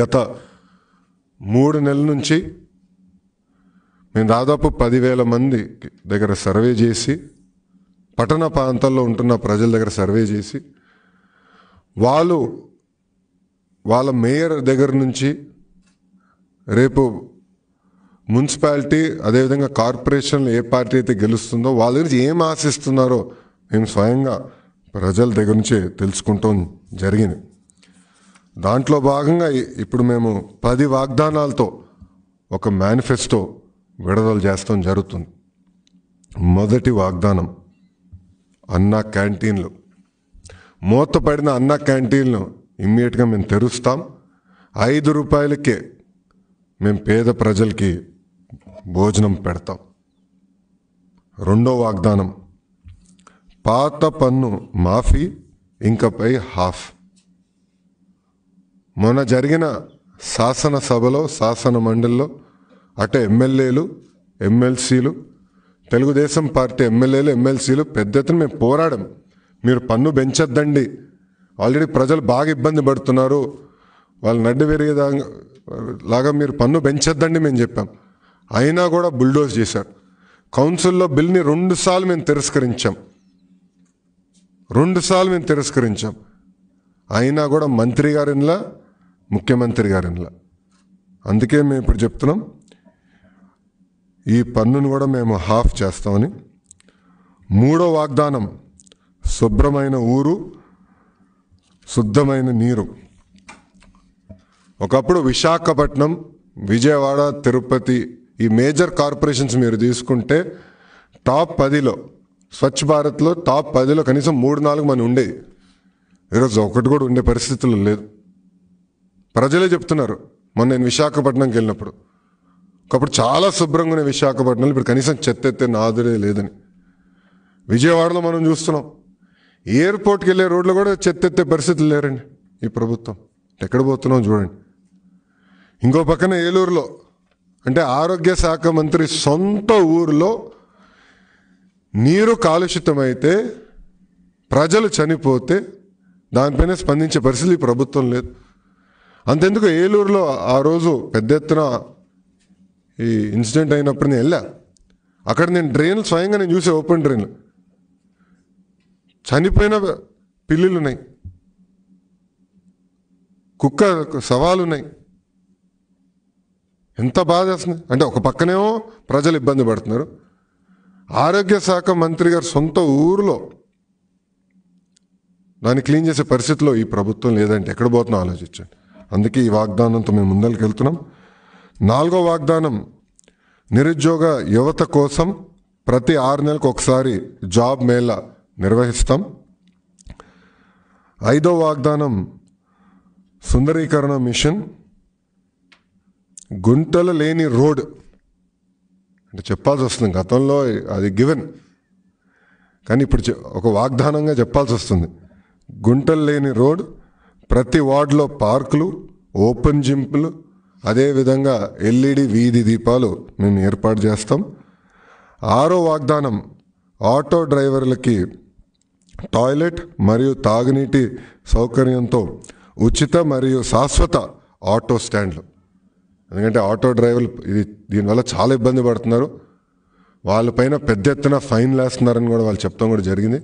గత మూడు నెలల నుంచి మేము దాదాపు పదివేల మంది దగ్గర సర్వే చేసి పట్టణ ప్రాంతాల్లో ఉంటున్న ప్రజల దగ్గర సర్వే చేసి వాళ్ళు వాళ్ళ మేయర్ దగ్గర నుంచి రేపు మున్సిపాలిటీ అదేవిధంగా కార్పొరేషన్లు ఏ పార్టీ అయితే గెలుస్తుందో వాళ్ళ గురించి ఏం ఆశిస్తున్నారో మేము స్వయంగా ప్రజల దగ్గర నుంచే తెలుసుకుంటాం జరిగింది దాంట్లో భాగంగా ఇప్పుడు మేము పది వాగ్దానాలతో ఒక మేనిఫెస్టో విడుదల చేస్తాం జరుగుతుంది మొదటి వాగ్దానం అన్న క్యాంటీన్లు మూతపడిన అన్న క్యాంటీన్లు ఇమ్మీడియట్గా మేము తెరుస్తాం ఐదు రూపాయలకే మేము పేద ప్రజలకి భోజనం పెడతాం రెండో వాగ్దానం పాత పన్ను మాఫీ ఇంకపై హాఫ్ మొన్న జరిగిన శాసనసభలో శాసన మండలిలో అటు ఎమ్మెల్యేలు ఎమ్మెల్సీలు తెలుగుదేశం పార్టీ ఎమ్మెల్యేలు ఎమ్మెల్సీలు పెద్ద ఎత్తున మేము పోరాడం మీరు పన్ను పెంచొద్దండి ఆల్రెడీ ప్రజలు బాగా ఇబ్బంది పడుతున్నారు వాళ్ళు నడ్డు పెరిగేదా లాగా మీరు పన్ను పెంచొద్దండి మేము చెప్పాం అయినా కూడా బుల్డోజ్ చేశారు కౌన్సిల్లో బిల్ని రెండుసార్లు మేము తిరస్కరించాం రెండుసార్లు మేము తిరస్కరించాం అయినా కూడా మంత్రి గారిలా ముఖ్యమంత్రి గారిలా అందుకే మేము ఇప్పుడు చెప్తున్నాం ఈ పన్నును కూడా మేము హాఫ్ చేస్తామని మూడో వాగ్దానం శుభ్రమైన ఊరు శుద్ధమైన నీరు ఒకప్పుడు విశాఖపట్నం విజయవాడ తిరుపతి ఈ మేజర్ కార్పొరేషన్స్ మీరు తీసుకుంటే టాప్ పదిలో స్వచ్ఛ భారత్లో టాప్ పదిలో కనీసం మూడు నాలుగు మన ఉండేది ఈరోజు ఒకటి కూడా ఉండే పరిస్థితులు లేదు ప్రజలే చెప్తున్నారు మొన్న నేను విశాఖపట్నంకి వెళ్ళినప్పుడు ఒకప్పుడు చాలా శుభ్రంగా ఉన్న విశాఖపట్నంలో ఇప్పుడు కనీసం చెత్త ఎత్తే నాదుడే లేదని విజయవాడలో మనం చూస్తున్నాం ఎయిర్పోర్ట్కి వెళ్ళే రోడ్లు కూడా చెత్తెత్తే పరిస్థితులు లేరండి ఈ ప్రభుత్వం ఎక్కడ పోతున్నాం చూడండి ఇంకో పక్కన ఏలూరులో అంటే ఆరోగ్య శాఖ మంత్రి సొంత ఊరిలో నీరు కాలుషితమైతే ప్రజలు చనిపోతే దానిపైన స్పందించే పరిస్థితి ప్రభుత్వం లేదు అంతెందుకు ఏలూరులో ఆ రోజు పెద్ద ఎత్తున ఈ ఇన్సిడెంట్ అయినప్పుడు నేను వెళ్ళా అక్కడ నేను డ్రైన్ స్వయంగా నేను చూసే ఓపెన్ డ్రైన్ చనిపోయిన పిల్లులు ఉన్నాయి కుక్క సవాలు ఉన్నాయి ఎంత బాధ చేస్తుంది అంటే ఒక పక్కనేమో ప్రజలు ఇబ్బంది పడుతున్నారు ఆరోగ్య శాఖ మంత్రి గారు సొంత ఊరిలో దాన్ని క్లీన్ చేసే పరిస్థితిలో ఈ ప్రభుత్వం లేదంటే ఎక్కడ పోతున్నా ఆలోచించండి అందుకే ఈ వాగ్దానంతో మేము ముందరికి వెళ్తున్నాం నాలుగో వాగ్దానం నిరుద్యోగ యువత కోసం ప్రతి ఆరు నెలలకు ఒకసారి జాబ్ మేళా నిర్వహిస్తాం ఐదో వాగ్దానం సుందరీకరణ మిషన్ గుంటలు లేని రోడ్ అంటే చెప్పాల్సి వస్తుంది గతంలో అది గివెన్ కానీ ఇప్పుడు ఒక వాగ్దానంగా చెప్పాల్సి వస్తుంది గుంటలు లేని రోడ్ ప్రతి వార్డులో పార్కులు ఓపెన్ జింపులు అదేవిధంగా ఎల్ఈడి వీధి దీపాలు మేము ఏర్పాటు చేస్తాం ఆరో వాగ్దానం ఆటో డ్రైవర్లకి టాయిలెట్ మరియు తాగునీటి సౌకర్యంతో ఉచిత మరియు శాశ్వత ఆటో స్టాండ్లు ఎందుకంటే ఆటో డ్రైవర్లు ఇది దీనివల్ల చాలా ఇబ్బంది పడుతున్నారు వాళ్ళపైన పెద్ద ఎత్తున ఫైన్ లేస్తున్నారని కూడా వాళ్ళు చెప్తాం కూడా జరిగింది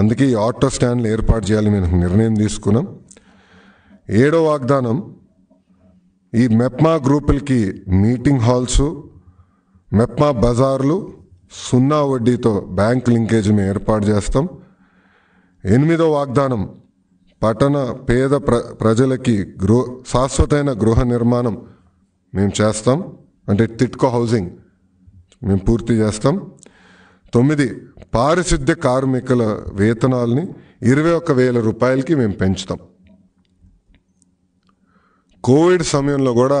అందుకే ఈ ఆటో స్టాండ్లు ఏర్పాటు చేయాలని మేము నిర్ణయం తీసుకున్నాం ఏడో వాగ్దానం ఈ మెప్మా గ్రూపులకి మీటింగ్ హాల్సు మెప్మా బజార్లు సున్నా వడ్డీతో బ్యాంక్ లింకేజ్ మేము ఏర్పాటు చేస్తాం ఎనిమిదో వాగ్దానం పట్టణ పేద ప్ర ప్రజలకి గృహ శాశ్వతమైన గృహ నిర్మాణం మేము చేస్తాం అంటే తిట్కో హౌసింగ్ మేము పూర్తి చేస్తాం తొమ్మిది పారిశుద్ధ్య కార్మికుల వేతనాల్ని ఇరవై ఒక్క వేల రూపాయలకి మేము పెంచుతాం కోవిడ్ సమయంలో కూడా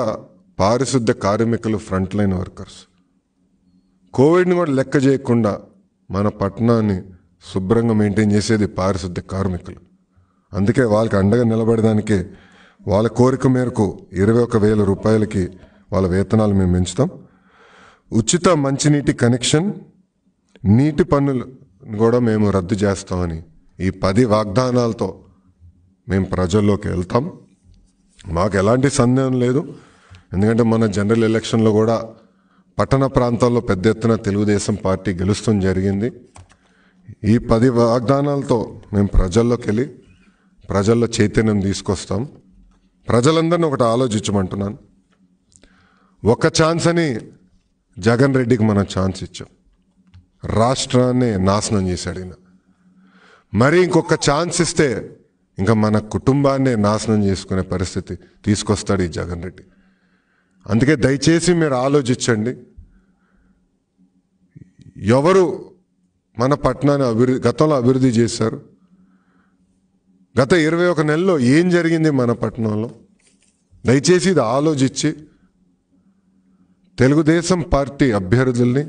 పారిశుద్ధ కార్మికులు ఫ్రంట్ లైన్ వర్కర్స్ కోవిడ్ని కూడా లెక్క చేయకుండా మన పట్టణాన్ని శుభ్రంగా మెయింటైన్ చేసేది పారిశుద్ధ కార్మికులు అందుకే వాళ్ళకి అండగా నిలబడడానికి వాళ్ళ కోరిక మేరకు ఇరవై ఒక వేల రూపాయలకి వాళ్ళ వేతనాలు మేము పెంచుతాం ఉచిత మంచినీటి కనెక్షన్ నీటి పన్నులు కూడా మేము రద్దు చేస్తామని ఈ పది వాగ్దానాలతో మేము ప్రజల్లోకి వెళ్తాం మాకు ఎలాంటి సందేహం లేదు ఎందుకంటే మన జనరల్ ఎలక్షన్లో కూడా పట్టణ ప్రాంతాల్లో పెద్ద ఎత్తున తెలుగుదేశం పార్టీ గెలుస్తుంది జరిగింది ఈ పది వాగ్దానాలతో మేము ప్రజల్లోకి వెళ్ళి ప్రజల్లో చైతన్యం తీసుకొస్తాం ప్రజలందరినీ ఒకటి ఆలోచించమంటున్నాను ఒక ఛాన్స్ అని జగన్ రెడ్డికి మనం ఛాన్స్ ఇచ్చాం రాష్ట్రాన్ని నాశనం చేశాడు ఈయన మరి ఇంకొక ఛాన్స్ ఇస్తే ఇంకా మన కుటుంబాన్ని నాశనం చేసుకునే పరిస్థితి తీసుకొస్తాడు ఈ జగన్ రెడ్డి అందుకే దయచేసి మీరు ఆలోచించండి ఎవరు మన పట్టణాన్ని అభివృద్ధి గతంలో అభివృద్ధి చేశారు గత ఇరవై ఒక నెలలో ఏం జరిగింది మన పట్టణంలో దయచేసి ఇది ఆలోచించి తెలుగుదేశం పార్టీ అభ్యర్థుల్ని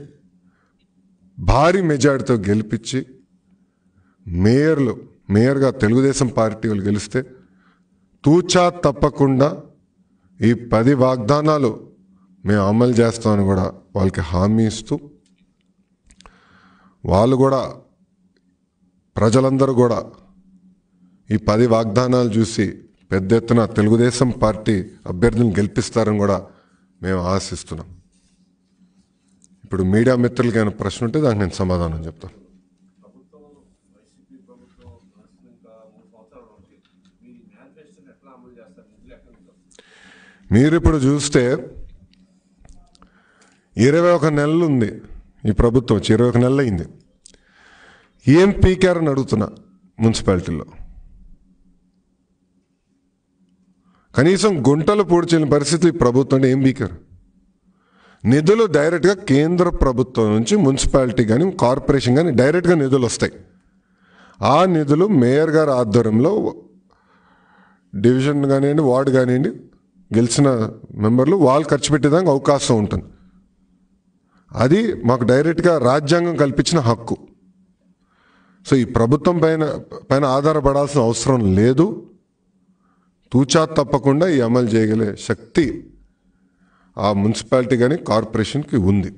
భారీ మెజార్టీతో గెలిపించి మేయర్లు మేయర్గా తెలుగుదేశం పార్టీ వాళ్ళు గెలిస్తే తూచా తప్పకుండా ఈ పది వాగ్దానాలు మేము అమలు చేస్తామని కూడా వాళ్ళకి హామీ ఇస్తూ వాళ్ళు కూడా ప్రజలందరూ కూడా ఈ పది వాగ్దానాలు చూసి పెద్ద ఎత్తున తెలుగుదేశం పార్టీ అభ్యర్థులను గెలిపిస్తారని కూడా మేము ఆశిస్తున్నాం ఇప్పుడు మీడియా మిత్రులకి ఏమైనా ప్రశ్న ఉంటే దానికి నేను సమాధానం చెప్తాను మీరిప్పుడు చూస్తే ఇరవై ఒక నెలలు ఉంది ఈ ప్రభుత్వం వచ్చి ఇరవై ఒక నెల అయింది ఏం పీకార్ అని అడుగుతున్నా మున్సిపాలిటీలో కనీసం గుంటలు పూడ్చిన పరిస్థితి ప్రభుత్వం అంటే ఏం పీకారు నిధులు డైరెక్ట్గా కేంద్ర ప్రభుత్వం నుంచి మున్సిపాలిటీ కానీ కార్పొరేషన్ కానీ డైరెక్ట్గా నిధులు వస్తాయి ఆ నిధులు మేయర్ గారి ఆధ్వర్యంలో డివిజన్ కానివ్వండి వార్డు కానివ్వండి గెలిచిన మెంబర్లు వాళ్ళు ఖర్చు పెట్టేదానికి అవకాశం ఉంటుంది అది మాకు డైరెక్ట్గా రాజ్యాంగం కల్పించిన హక్కు సో ఈ ప్రభుత్వం పైన పైన ఆధారపడాల్సిన అవసరం లేదు తూచా తప్పకుండా ఈ అమలు చేయగలిగే శక్తి ఆ మున్సిపాలిటీ కానీ కార్పొరేషన్కి ఉంది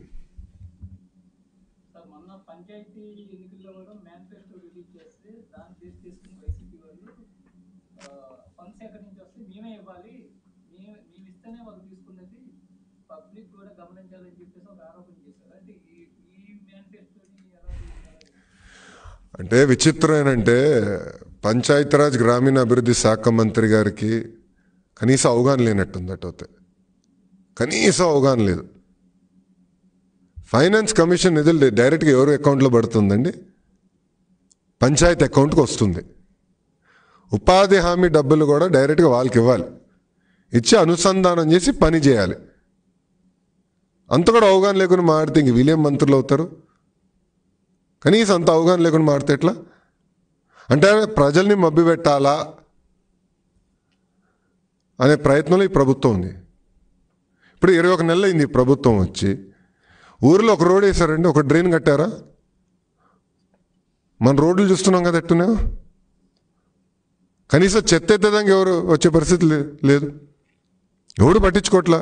అంటే విచిత్రం ఏంటంటే పంచాయతీరాజ్ అభివృద్ధి శాఖ మంత్రి గారికి కనీస అవగాహన లేనట్టుంది అటోతే కనీసం అవగాహన లేదు ఫైనాన్స్ కమిషన్ నిధులు డైరెక్ట్గా ఎవరు అకౌంట్లో పడుతుందండి పంచాయతీ అకౌంట్కి వస్తుంది ఉపాధి హామీ డబ్బులు కూడా డైరెక్ట్గా వాళ్ళకి ఇవ్వాలి ఇచ్చి అనుసంధానం చేసి పని చేయాలి అంత కూడా అవగాహన లేకుండా మాడితే ఇంక వీళ్ళేం మంత్రులు అవుతారు కనీసం అంత అవగాహన లేకుండా మాడితే ఎట్లా అంటే ప్రజల్ని మబ్బి పెట్టాలా అనే ప్రయత్నంలో ఈ ప్రభుత్వం ఉంది ఇప్పుడు ఇరవై ఒక నెలలు అయింది ప్రభుత్వం వచ్చి ఊరిలో ఒక రోడ్ వేసారండి ఒక డ్రైన్ కట్టారా మన రోడ్లు చూస్తున్నాం కదా ఎట్టునే కనీసం చెత్త ఎత్తేదానికి ఎవరు వచ్చే పరిస్థితి లేదు ఎవడు పట్టించుకోవట్లా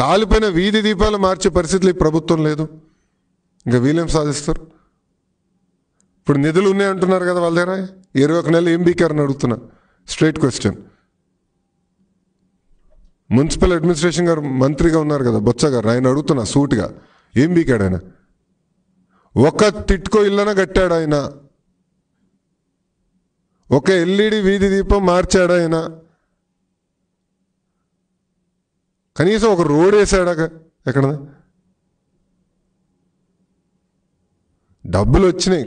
కాలిపోయిన వీధి దీపాలు మార్చే పరిస్థితులు ఈ ప్రభుత్వం లేదు ఇంకా వీళ్ళేం సాధిస్తారు ఇప్పుడు నిధులు ఉన్నాయి అంటున్నారు కదా వాళ్ళ దగ్గర ఇరవై ఒక నెల ఏం బీకారని అడుగుతున్నా స్ట్రైట్ క్వశ్చన్ మున్సిపల్ అడ్మినిస్ట్రేషన్ గారు మంత్రిగా ఉన్నారు కదా బొత్స గారు ఆయన అడుగుతున్నా సూట్గా ఏం బీకాడు ఆయన ఒక తిట్కో ఇల్లన కట్టాడు ఆయన ఒక ఎల్ఈడి వీధి దీపం మార్చాడు ఆయన కనీసం ఒక రోడ్ వేసాడా ఎక్కడ డబ్బులు వచ్చినాయి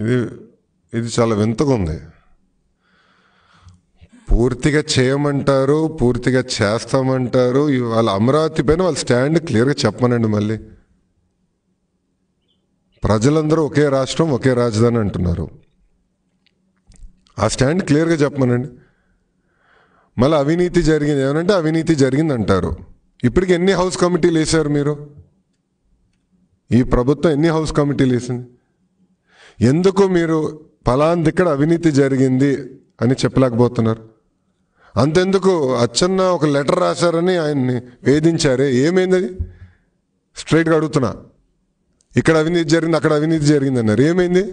ఇది ఇది చాలా వింతగా ఉంది పూర్తిగా చేయమంటారు పూర్తిగా చేస్తామంటారు వాళ్ళ అమరావతి పైన వాళ్ళ స్టాండ్ క్లియర్గా చెప్పమనండి మళ్ళీ ప్రజలందరూ ఒకే రాష్ట్రం ఒకే రాజధాని అంటున్నారు ఆ స్టాండ్ క్లియర్గా చెప్పమనండి మళ్ళీ అవినీతి జరిగింది ఏమనంటే అవినీతి జరిగింది అంటారు ఇప్పటికి ఎన్ని హౌస్ కమిటీలు వేశారు మీరు ఈ ప్రభుత్వం ఎన్ని హౌస్ కమిటీలు వేసింది ఎందుకు మీరు ఫలాంది ఇక్కడ అవినీతి జరిగింది అని చెప్పలేకపోతున్నారు అంతెందుకు అచ్చన్న ఒక లెటర్ రాశారని ఆయన్ని వేధించారే ఏమైంది స్ట్రైట్గా అడుగుతున్నా ఇక్కడ అవినీతి జరిగింది అక్కడ అవినీతి జరిగింది అన్నారు ఏమైంది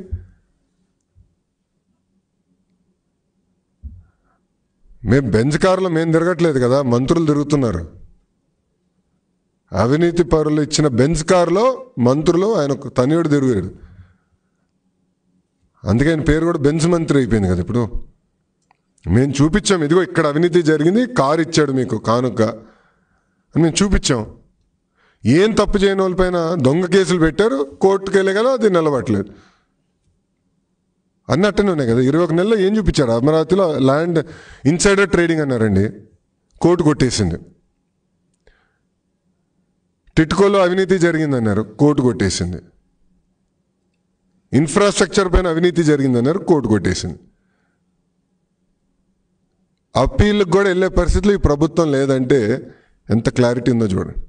మేము బెంచ్ కారులో మేము తిరగట్లేదు కదా మంత్రులు తిరుగుతున్నారు అవినీతి పరులు ఇచ్చిన బెంచ్ కారులో మంత్రులు ఆయన తనయుడు తిరిగాడు అందుకే ఆయన పేరు కూడా బెంచ్ మంత్రి అయిపోయింది కదా ఇప్పుడు మేము చూపించాం ఇదిగో ఇక్కడ అవినీతి జరిగింది కారు ఇచ్చాడు మీకు కానుక అని మేము చూపించాం ఏం తప్పు చేయని వాళ్ళపైన దొంగ కేసులు పెట్టారు కోర్టుకు కదా అది నిలబట్టలేదు అన్నట్టునే ఉన్నాయి కదా ఇరవై ఒక నెలలో ఏం చూపించాడు అమరావతిలో ల్యాండ్ ఇన్సైడర్ ట్రేడింగ్ అన్నారండి కోర్టు కొట్టేసింది టిట్కోలో అవినీతి జరిగిందన్నారు కోర్టు కొట్టేసింది ఇన్ఫ్రాస్ట్రక్చర్ పైన అవినీతి జరిగిందన్నారు కోర్టు కొట్టేసింది అప్పీల్కి కూడా వెళ్ళే పరిస్థితులు ఈ ప్రభుత్వం లేదంటే ఎంత క్లారిటీ ఉందో చూడండి